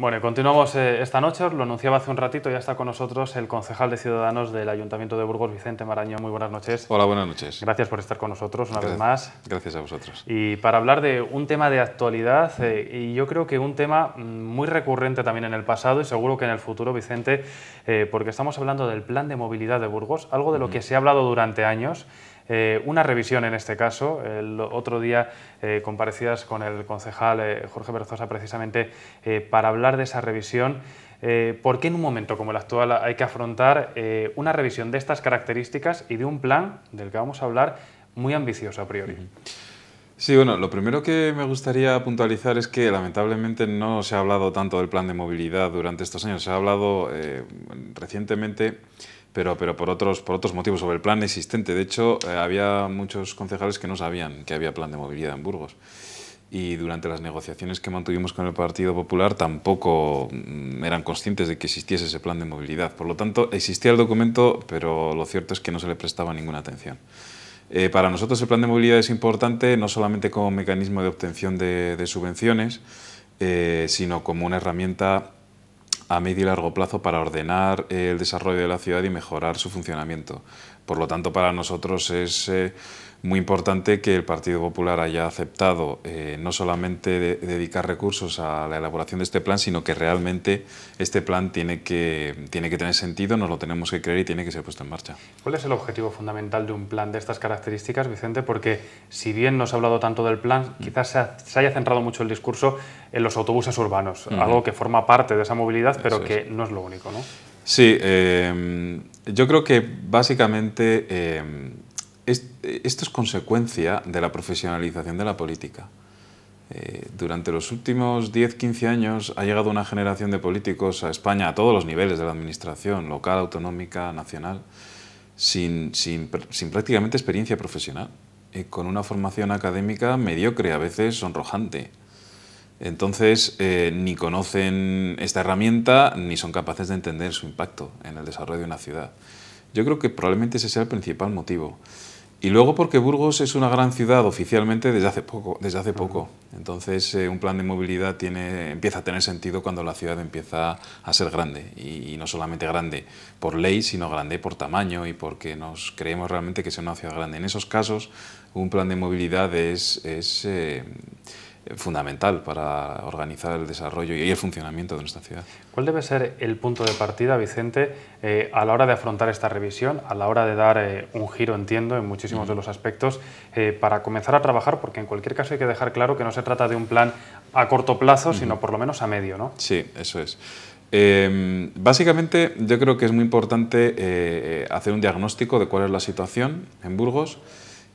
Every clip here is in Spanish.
Bueno, continuamos eh, esta noche, lo anunciaba hace un ratito, ya está con nosotros el concejal de Ciudadanos del Ayuntamiento de Burgos, Vicente Marañón. Muy buenas noches. Hola, buenas noches. Gracias por estar con nosotros una vez más. Gracias a vosotros. Y para hablar de un tema de actualidad, eh, y yo creo que un tema mm, muy recurrente también en el pasado y seguro que en el futuro, Vicente, eh, porque estamos hablando del plan de movilidad de Burgos, algo de lo que se ha hablado durante años eh, una revisión en este caso. El otro día eh, comparecidas con el concejal eh, Jorge Berzosa precisamente para hablar de esa revisión. ¿Por qué en un momento como el actual hay que afrontar una revisión de estas características y de un plan del que vamos a hablar muy ambicioso a priori? Sí, bueno, lo primero que me gustaría puntualizar es que lamentablemente no se ha hablado tanto del plan de movilidad durante estos años. Se ha hablado recientemente pero, por, otros, por otros motivos, sobre el plan existente. De hecho, eh, había muchos concejales que no sabían que había plan de movilidad en Burgos. Y durante las negociaciones que mantuvimos con el Partido Popular tampoco mm, eran conscientes de que existiese ese plan de movilidad. Por lo tanto, existía el documento, pero lo cierto es que no se le prestaba ninguna atención. Eh, para nosotros el plan de movilidad es importante no solamente como mecanismo de obtención de, subvenciones, eh, sino como una herramienta a medio y largo plazo para ordenar eh, el desarrollo de la ciudad y mejorar su funcionamiento. Por lo tanto, para nosotros es eh, muy importante que el Partido Popular haya aceptado eh, no solamente dedicar recursos a la elaboración de este plan, sino que realmente este plan tiene que, tiene que tener sentido, nos lo tenemos que creer y tiene que ser puesto en marcha. ¿Cuál es el objetivo fundamental de un plan de estas características, Vicente? Porque si bien no se ha hablado tanto del plan, mm. quizás se, haya centrado mucho el discurso en los autobuses urbanos, algo que forma parte de esa movilidad, pero que no es lo único, Sí, eh, yo creo que básicamente... Eh, eh, esto es consecuencia de la profesionalización de la política. Eh, durante los últimos 10-15 años ha llegado una generación de políticos a España a todos los niveles de la administración, local, autonómica, nacional, sin, sin, sin prácticamente experiencia profesional con una formación académica mediocre, a veces sonrojante. Entonces, eh, ni conocen esta herramienta ni son capaces de entender su impacto en el desarrollo de una ciudad. Yo creo que probablemente ese sea el principal motivo. Y luego porque Burgos es una gran ciudad oficialmente desde hace poco. Desde hace poco. Entonces eh, un plan de movilidad tiene, empieza a tener sentido cuando la ciudad empieza a ser grande. Y, no solamente grande por ley, sino grande por tamaño y porque nos creemos realmente que es una ciudad grande. En esos casos un plan de movilidad es... es eh, fundamental para organizar el desarrollo y el funcionamiento de nuestra ciudad. ¿Cuál debe ser el punto de partida, Vicente, eh, a la hora de afrontar esta revisión, a la hora de dar eh, un giro, entiendo, en muchísimos de los aspectos, eh, para comenzar a trabajar? Porque en cualquier caso hay que dejar claro que no se trata de un plan a corto plazo, sino por lo menos a medio, ¿no? Sí, eso es. Em, básicamente, yo creo que es muy importante hacer un diagnóstico de cuál es la situación en Burgos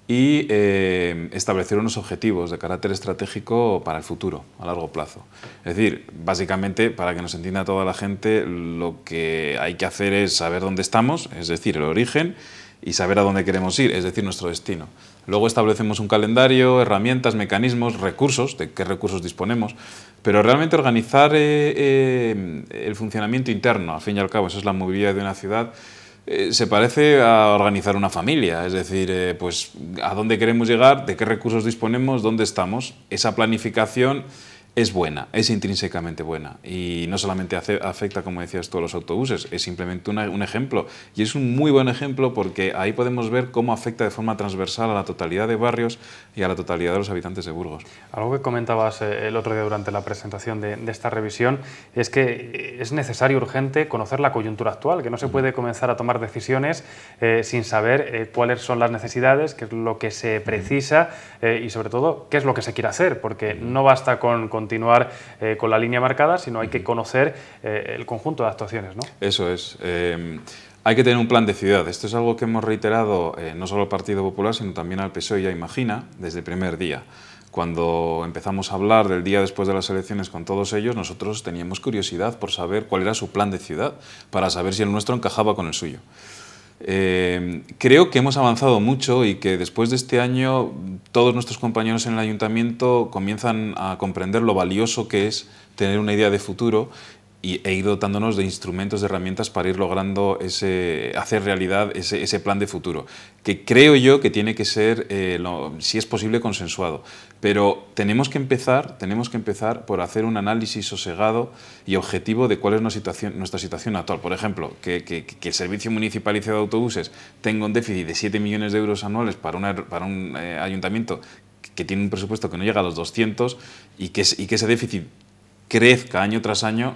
y eh, establecer unos objetivos de carácter estratégico para el futuro, a largo plazo. Es decir, básicamente, para que nos entienda toda la gente, lo que hay que hacer es saber dónde estamos, es decir, el origen, y saber a dónde queremos ir, es decir, nuestro destino. Luego establecemos un calendario, herramientas, mecanismos, recursos, de qué recursos disponemos, pero realmente organizar eh, eh, el funcionamiento interno, al fin y al cabo, eso es la movilidad de una ciudad, eh, se parece a organizar una familia, es decir, eh, pues a dónde queremos llegar, de qué recursos disponemos, dónde estamos. Esa planificación es buena, es intrínsecamente buena. Y no solamente hace, afecta, como decías todos los autobuses, es simplemente un ejemplo. Y es un muy buen ejemplo porque ahí podemos ver cómo afecta de forma transversal a la totalidad de barrios y a la totalidad de los habitantes de Burgos. Algo que comentabas eh, el otro día durante la presentación de, esta revisión es que eh, es necesario, urgente, conocer la coyuntura actual, que no se mm. puede comenzar a tomar decisiones eh, sin saber cuáles son las necesidades, qué es lo que se mm. precisa y sobre todo qué es lo que se quiere hacer, porque mm. no basta con continuar eh, con la línea marcada, sino hay que conocer eh, el conjunto de actuaciones. ¿no? Eso es. Em, hay que tener un plan de ciudad. Esto es algo que hemos reiterado eh, no solo al Partido Popular, sino también al PSOE y Imagina desde el primer día cuando empezamos a hablar del día después de las elecciones con todos ellos, nosotros teníamos curiosidad por saber cuál era su plan de ciudad, para saber si el nuestro encajaba con el suyo. Eh, creo que hemos avanzado mucho y que después de este año todos nuestros compañeros en el ayuntamiento comienzan a comprender lo valioso que es tener una idea de futuro y, e ir dotándonos de instrumentos, de herramientas para ir logrando ese, hacer realidad ese, plan de futuro, que creo yo que tiene que ser, eh, si es posible, consensuado. Pero tenemos que empezar, tenemos que empezar por hacer un análisis sosegado y objetivo de cuál es nuestra situación, nuestra situación actual. Por ejemplo, que, que, que el Servicio Municipalizado de Autobuses tenga un déficit de 7 millones de euros anuales para, para un eh, ayuntamiento que tiene un presupuesto que no llega a los 200 y que, y que ese déficit crezca año tras año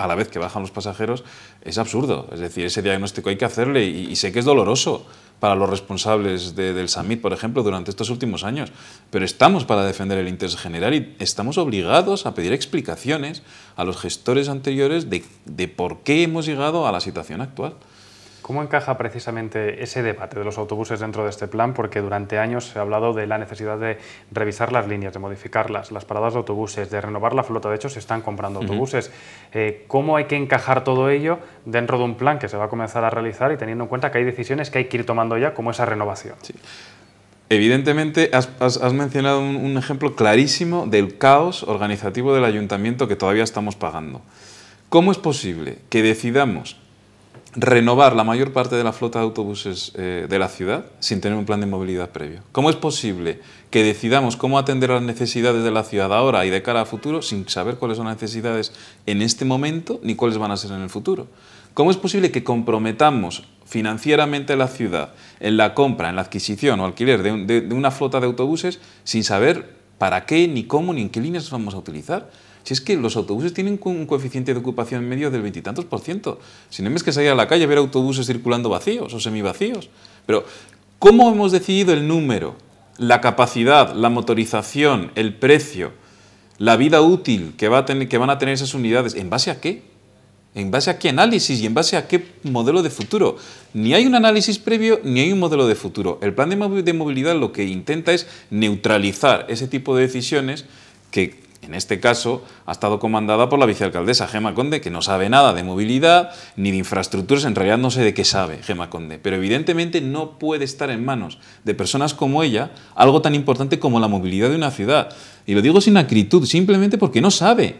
a la vez que bajan los pasajeros, es absurdo. Es decir, ese diagnóstico hay que hacerle y, sé que es doloroso para los responsables del SAMIT, por ejemplo, durante estos últimos años. Pero estamos para defender el interés general y estamos obligados a pedir explicaciones a los gestores anteriores de por qué hemos llegado a la situación actual. ¿Cómo encaja precisamente ese debate de los autobuses dentro de este plan? Porque durante años se ha hablado de la necesidad de revisar las líneas, de modificarlas, las paradas de autobuses, de renovar la flota. De hecho, se están comprando autobuses. Eh, ¿Cómo hay que encajar todo ello dentro de un plan que se va a comenzar a realizar y teniendo en cuenta que hay decisiones que hay que ir tomando ya, como esa renovación? Evidentemente, has, mencionado un ejemplo clarísimo del caos organizativo del ayuntamiento que todavía estamos pagando. ¿Cómo es posible que decidamos renovar la mayor parte de la flota de autobuses eh, de la ciudad sin tener un plan de movilidad previo. ¿Cómo es posible que decidamos cómo atender las necesidades de la ciudad ahora y de cara al futuro sin saber cuáles son las necesidades en este momento ni cuáles van a ser en el futuro? ¿Cómo es posible que comprometamos financieramente la ciudad en la compra, en la adquisición o alquiler de una flota de autobuses sin saber para qué, ni cómo, ni en qué líneas vamos a utilizar? Si es que los autobuses tienen un coeficiente de ocupación medio del veintitantos por ciento. Si no es que salir a la calle a ver autobuses circulando vacíos o semivacíos. Pero, ¿cómo hemos decidido el número, la capacidad, la motorización, el precio, la vida útil que, va a tener, que van a tener esas unidades? ¿En base a qué? ¿En base a qué análisis y en base a qué modelo de futuro? Ni hay un análisis previo ni hay un modelo de futuro. El plan de movilidad lo que intenta es neutralizar ese tipo de decisiones que en este caso, ha estado comandada por la vicealcaldesa Gema Conde, que no sabe nada de movilidad ni de infraestructuras, en realidad no sé de qué sabe Gema Conde, pero evidentemente no puede estar en manos de personas como ella algo tan importante como la movilidad de una ciudad. Y lo digo sin acritud, simplemente porque no sabe.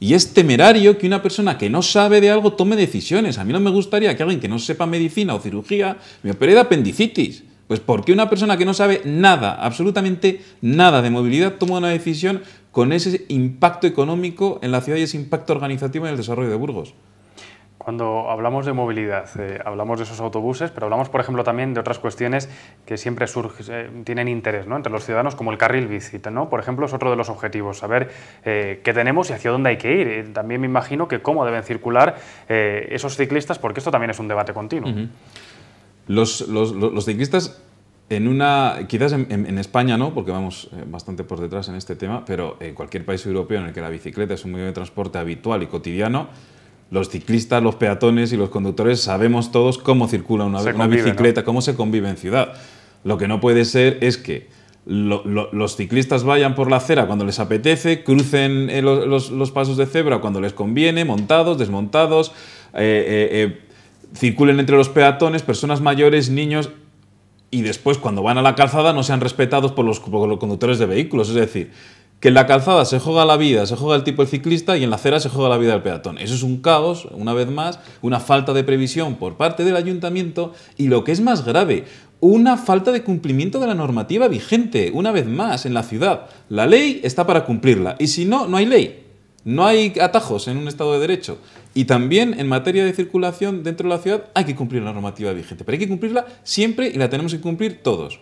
Y es temerario que una persona que no sabe de algo tome decisiones. A mí no me gustaría que alguien que no sepa medicina o cirugía me opere de apendicitis. Pues porque una persona que no sabe nada, absolutamente nada de movilidad, toma una decisión con ese impacto económico en la ciudad y ese impacto organizativo en el desarrollo de Burgos. Cuando hablamos de movilidad, eh, hablamos de esos autobuses, pero hablamos, por ejemplo, también de otras cuestiones que siempre eh, tienen interés entre los ciudadanos, como el carril bici. ¿no? Por ejemplo, es otro de los objetivos, saber eh, qué tenemos y hacia dónde hay que ir. También me imagino que cómo deben circular esos ciclistas, porque esto también es un debate continuo. los, ciclistas en una, quizás en, España no, porque vamos eh, bastante por detrás en este tema, pero en cualquier país europeo en el que la bicicleta es un medio de transporte habitual y cotidiano, los ciclistas, los peatones y los conductores sabemos todos cómo circula una, bicicleta, cómo se convive en ciudad. Lo que no puede ser es que los ciclistas vayan por la acera cuando les apetece, crucen eh, los, pasos de cebra cuando les conviene, montados, desmontados, eh, circulen entre los peatones, personas mayores, niños y después cuando van a la calzada no sean respetados por los, conductores de vehículos. Es decir, que en la calzada se juega la vida, se juega el tipo el ciclista y en la acera se juega la vida del peatón. Eso es un caos, una vez más, una falta de previsión por parte del ayuntamiento y lo que es más grave, una falta de cumplimiento de la normativa vigente, una vez más, en la ciudad. La ley está para cumplirla y si no, no hay ley. No hay atajos en un Estado de Derecho. Y también en materia de circulación dentro de la ciudad hay que cumplir la normativa vigente, pero hay que cumplirla siempre y la tenemos que cumplir todos.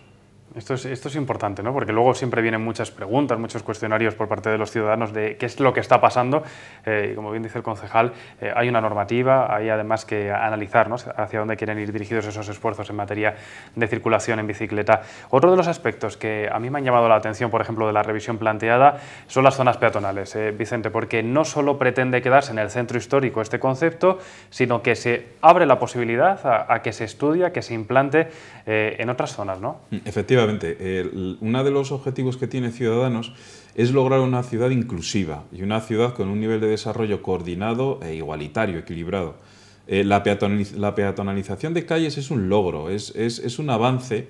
Esto es, importante, ¿no? Porque luego siempre vienen muchas preguntas, muchos cuestionarios por parte de los ciudadanos de qué es lo que está pasando. y eh, como bien dice el concejal, eh, hay una normativa, hay además que analizar hacia dónde quieren ir dirigidos esos esfuerzos en materia de circulación en bicicleta. Otro de los aspectos que a mí me han llamado la atención, por ejemplo, de la revisión planteada, son las zonas peatonales, eh, Vicente, porque no solo pretende quedarse en el centro histórico este concepto, sino que se abre la posibilidad a, que se estudie, que se implante en otras zonas, ¿no? Mm, efectivamente Efectivamente, uno de los objetivos que tiene Ciudadanos es lograr una ciudad inclusiva y una ciudad con un nivel de desarrollo coordinado e igualitario, equilibrado. Eh, la, peatonalización de calles es un logro, es, es un avance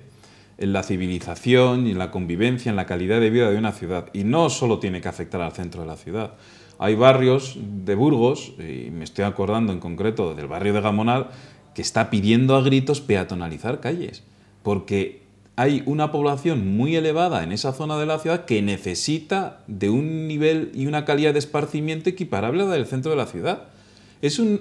en la civilización, y en la convivencia, en la calidad de vida de una ciudad. Y no solo tiene que afectar al centro de la ciudad. Hay barrios de Burgos, y me estoy acordando en concreto del barrio de Gamonal, que está pidiendo a gritos peatonalizar calles, porque hay una población muy elevada en esa zona de la ciudad que necesita de un nivel y una calidad de esparcimiento equiparable a la del centro de la ciudad. Es un,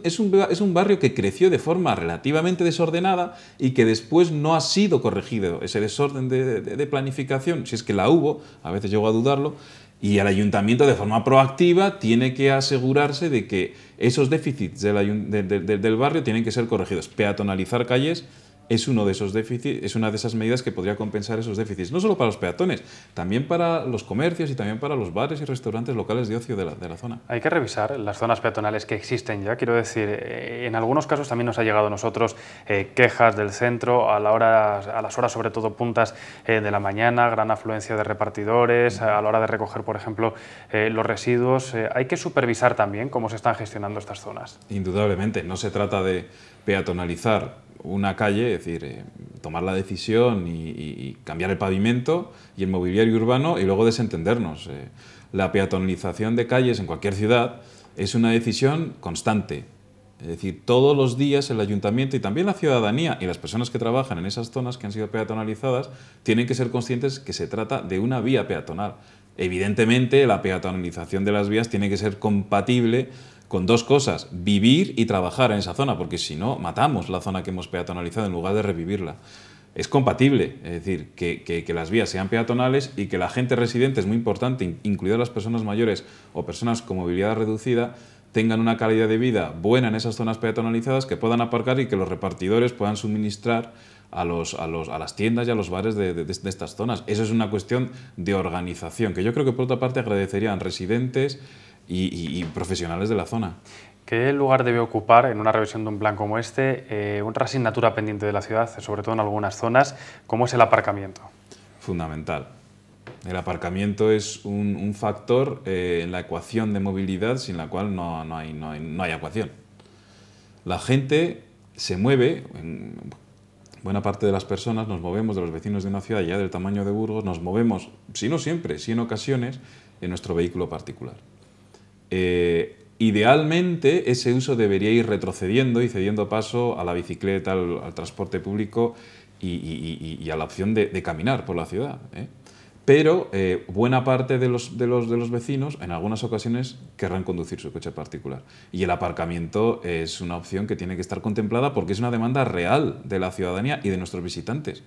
barrio que creció de forma relativamente desordenada y que después no ha sido corregido. Ese desorden de, planificación, si es que la hubo, a veces llego a dudarlo, y el ayuntamiento de forma proactiva tiene que asegurarse de que esos déficits del barrio tienen que ser corregidos. Peatonalizar calles es uno de esos déficits, es una de esas medidas que podría compensar esos déficits, no solo para los peatones, también para los comercios y también para los bares y restaurantes locales de ocio de la, zona. Hay que revisar las zonas peatonales que existen ya, quiero decir, eh, en algunos casos también nos ha llegado a nosotros eh, quejas del centro a, la hora, a las horas, sobre todo puntas eh, de la mañana, gran afluencia de repartidores, a la hora de recoger, por ejemplo, los residuos. hay que supervisar también cómo se están gestionando estas zonas. Indudablemente, no se trata de peatonalizar una calle, es decir, eh, tomar la decisión y, cambiar el pavimento y el mobiliario urbano y luego desentendernos. Eh, la peatonalización de calles en cualquier ciudad es una decisión constante. Es decir, todos los días el ayuntamiento y también la ciudadanía y las personas que trabajan en esas zonas que han sido peatonalizadas tienen que ser conscientes que se trata de una vía peatonal. Evidentemente, la peatonalización de las vías tiene que ser compatible con dos cosas, vivir y trabajar en esa zona, porque si no, matamos la zona que hemos peatonalizado en lugar de revivirla. Es compatible, es decir, que, las vías sean peatonales y que la gente residente, es muy importante, incluidas las personas mayores o personas con movilidad reducida, tengan una calidad de vida buena en esas zonas peatonalizadas, que puedan aparcar y que los repartidores puedan suministrar a, a, las tiendas y a los bares de, de, estas zonas. Eso es una cuestión de organización, que yo creo que por otra parte agradecerían residentes, y, profesionales de la zona. ¿Qué lugar debe ocupar en una revisión de un plan como este eh, asignatura pendiente de la ciudad, sobre todo en algunas zonas, como es el aparcamiento? Fundamental. El aparcamiento es un, factor eh, en la ecuación de movilidad sin la cual no, hay, no, hay, ecuación. La gente se mueve, en buena parte de las personas nos movemos de los vecinos de una ciudad ya del tamaño de Burgos, nos movemos, si no siempre, si en ocasiones, en nuestro vehículo particular. Eh, idealmente ese uso debería ir retrocediendo y cediendo paso a la bicicleta, al, transporte público y, a la opción de, caminar por la ciudad. ¿eh? Pero eh, buena parte de los, vecinos en algunas ocasiones querrán conducir su coche particular. Y el aparcamiento es una opción que tiene que estar contemplada porque es una demanda real de la ciudadanía y de nuestros visitantes.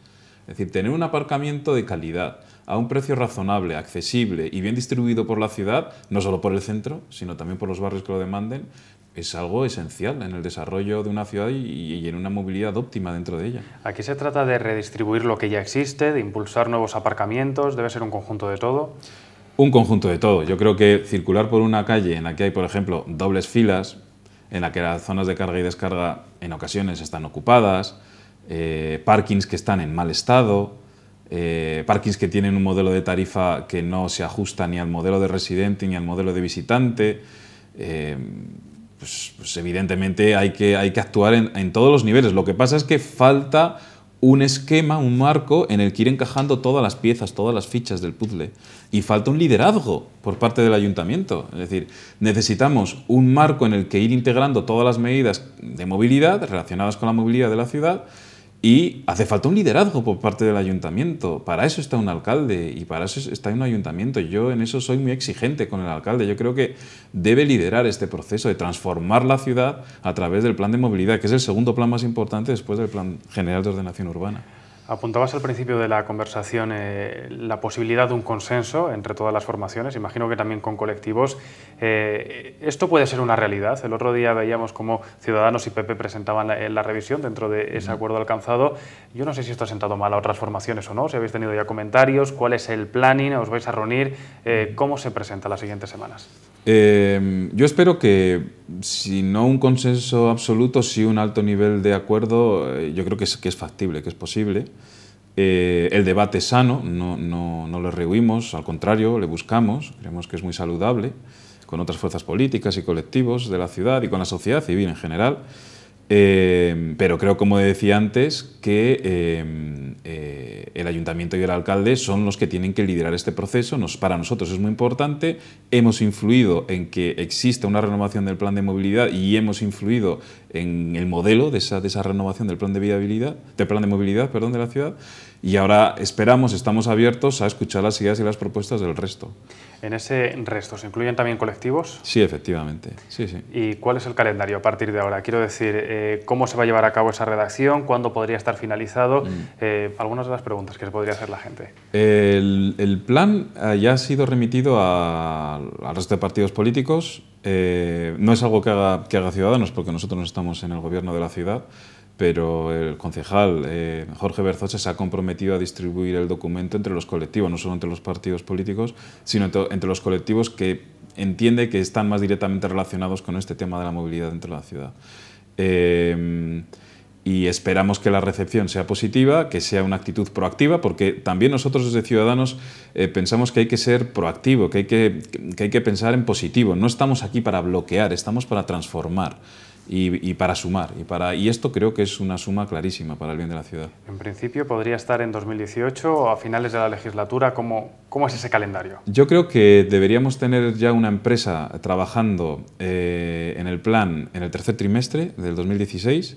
Es decir, tener un aparcamiento de calidad, a un precio razonable, accesible y bien distribuido por la ciudad, no solo por el centro, sino también por los barrios que lo demanden, es algo esencial en el desarrollo de una ciudad y, en una movilidad óptima dentro de ella. Aquí se trata de redistribuir lo que ya existe, de impulsar nuevos aparcamientos, debe ser un conjunto de todo. Un conjunto de todo. Yo creo que circular por una calle en la que hay, por ejemplo, dobles filas, en la que las zonas de carga y descarga en ocasiones están ocupadas, eh, parkings que están en mal estado, eh, parkings que tienen un modelo de tarifa que no se ajusta ni al modelo de residente ni al modelo de visitante. Eh, pues, pues, evidentemente hay que, hay que actuar en, en, todos los niveles. Lo que pasa es que falta un esquema, un marco en el que ir encajando todas las piezas, todas las fichas del puzzle. Y falta un liderazgo por parte del ayuntamiento. Es decir, necesitamos un marco en el que ir integrando todas las medidas de movilidad relacionadas con la movilidad de la ciudad y hace falta un liderazgo por parte del ayuntamiento. Para eso está un alcalde y para eso está un ayuntamiento. Yo en eso soy muy exigente con el alcalde. Yo creo que debe liderar este proceso de transformar la ciudad a través del plan de movilidad, que es el segundo plan más importante después del plan general de ordenación urbana. Apuntabas al principio de la conversación eh, la posibilidad de un consenso entre todas las formaciones, imagino que también con colectivos. Eh, ¿Esto puede ser una realidad? El otro día veíamos cómo Ciudadanos y PP presentaban eh, la, revisión dentro de ese acuerdo alcanzado. Yo no sé si esto ha sentado mal a otras formaciones o no, si habéis tenido ya comentarios, cuál es el planning, os vais a reunir, cómo se presenta las siguientes semanas. yo espero que si no un consenso absoluto, si un alto nivel de acuerdo, eh, yo creo que es, que es factible, que es posible. Eh, el debate sano, no, no, no lo rehuimos, al contrario, le buscamos, creemos que es muy saludable, con otras fuerzas políticas y colectivos de la ciudad y con la sociedad civil en general. Eh, pero creo, como decía antes, que eh, el ayuntamiento y el alcalde son los que tienen que liderar este proceso. Nos, para nosotros es muy importante. Hemos influido en que exista una renovación del plan de movilidad y hemos influido en el modelo de esa, renovación del plan de viabilidad, del plan de movilidad, perdón, de la ciudad. Y ahora esperamos, estamos abiertos a escuchar las ideas y las propuestas del resto. En ese resto, ¿se incluyen también colectivos? Sí, efectivamente. ¿Y cuál es el calendario a partir de ahora? Quiero decir, eh, ¿cómo se va a llevar a cabo esa redacción? ¿Cuándo podría estar finalizado? Mm. Eh, algunas de las preguntas que se podría hacer la gente. El, plan eh, ya ha sido remitido a, al resto de partidos políticos. no es algo que haga, que haga Ciudadanos, porque nosotros no estamos en el gobierno de la ciudad pero el concejal eh, Jorge Berzoche se ha comprometido a distribuir el documento entre los colectivos, no solo entre los partidos políticos, sino entre, los colectivos que entiende que están más directamente relacionados con este tema de la movilidad dentro de la ciudad. Em, y esperamos que la recepción sea positiva, que sea una actitud proactiva, porque también nosotros desde Ciudadanos eh, pensamos que hay que ser proactivo, que hay que, que hay que pensar en positivo. No estamos aquí para bloquear, estamos para transformar y, para sumar. Y, para, y esto creo que es una suma clarísima para el bien de la ciudad. En principio podría estar en 2018 o a finales de la legislatura. ¿Cómo, cómo es ese calendario? Yo creo que deberíamos tener ya una empresa trabajando eh, en el plan en el tercer trimestre del 2016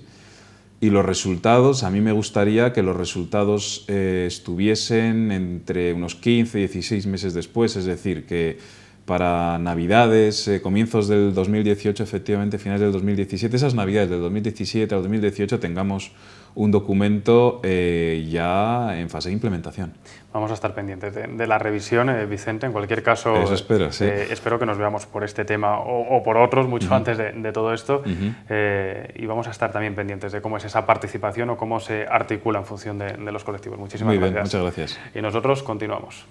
y los resultados, a mí me gustaría que los resultados eh, estuviesen entre unos 15 y 16 meses después, es decir, que para Navidades, eh, comienzos del 2018, efectivamente, finales del 2017, esas Navidades del 2017 al 2018 tengamos un documento eh, ya en fase de implementación. Vamos a estar pendientes de, la revisión, eh, Vicente. En cualquier caso, Eso espero, que nos veamos por este tema o, por otros mucho antes de, todo esto. y vamos a estar también pendientes de cómo es esa participación o cómo se articula en función de, los colectivos. Muchísimas Muy bien, Muchas gracias. Y nosotros continuamos.